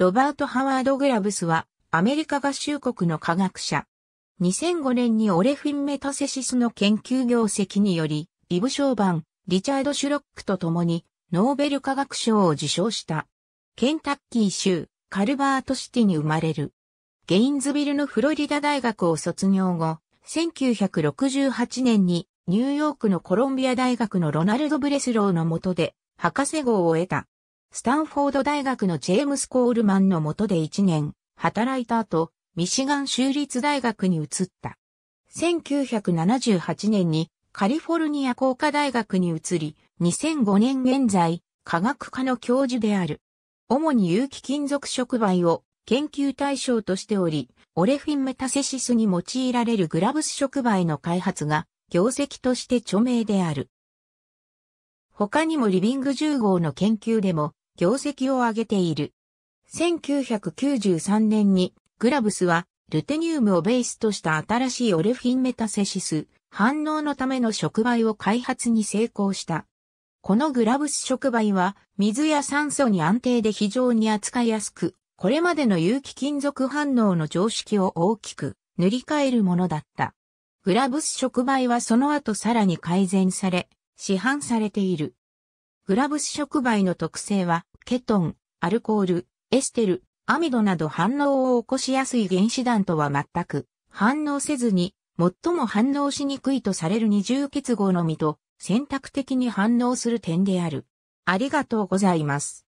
ロバート・ハワード・グラブスは、アメリカ合衆国の科学者。2005年にオレフィンメタセシスの研究業績により、イブ・ショーバン、リチャード・シュロックと共に、ノーベル化学賞を受賞した。ケンタッキー州、カルバートシティに生まれる。ゲインズビルのフロリダ大学を卒業後、1968年にニューヨークのコロンビア大学のロナルド・ブレスローの下で博士号を得た。スタンフォード大学のジェームス・コールマンの下で1年働いた後、ミシガン州立大学に移った。1978年にカリフォルニア工科大学に移り、2005年現在、科学科の教授である。主に有機金属触媒を研究対象としており、オレフィンメタセシスに用いられるグラブス触媒の開発が業績として著名である。他にもリビング10号の研究でも業績を上げている。1993年にグラブスはルテニウムをベースとした新しいオレフィンメタセシス反応のための触媒を開発に成功した。このグラブス触媒は水や酸素に安定で非常に扱いやすく、これまでの有機金属反応の常識を大きく塗り替えるものだった。グラブス触媒はその後さらに改善され、市販されている。グラブス触媒の特性は、ケトン、アルコール、エステル、アミドなど反応を起こしやすい原子弾とは全く反応せずに、最も反応しにくいとされる二重結合のみと選択的に反応する点である。ありがとうございます。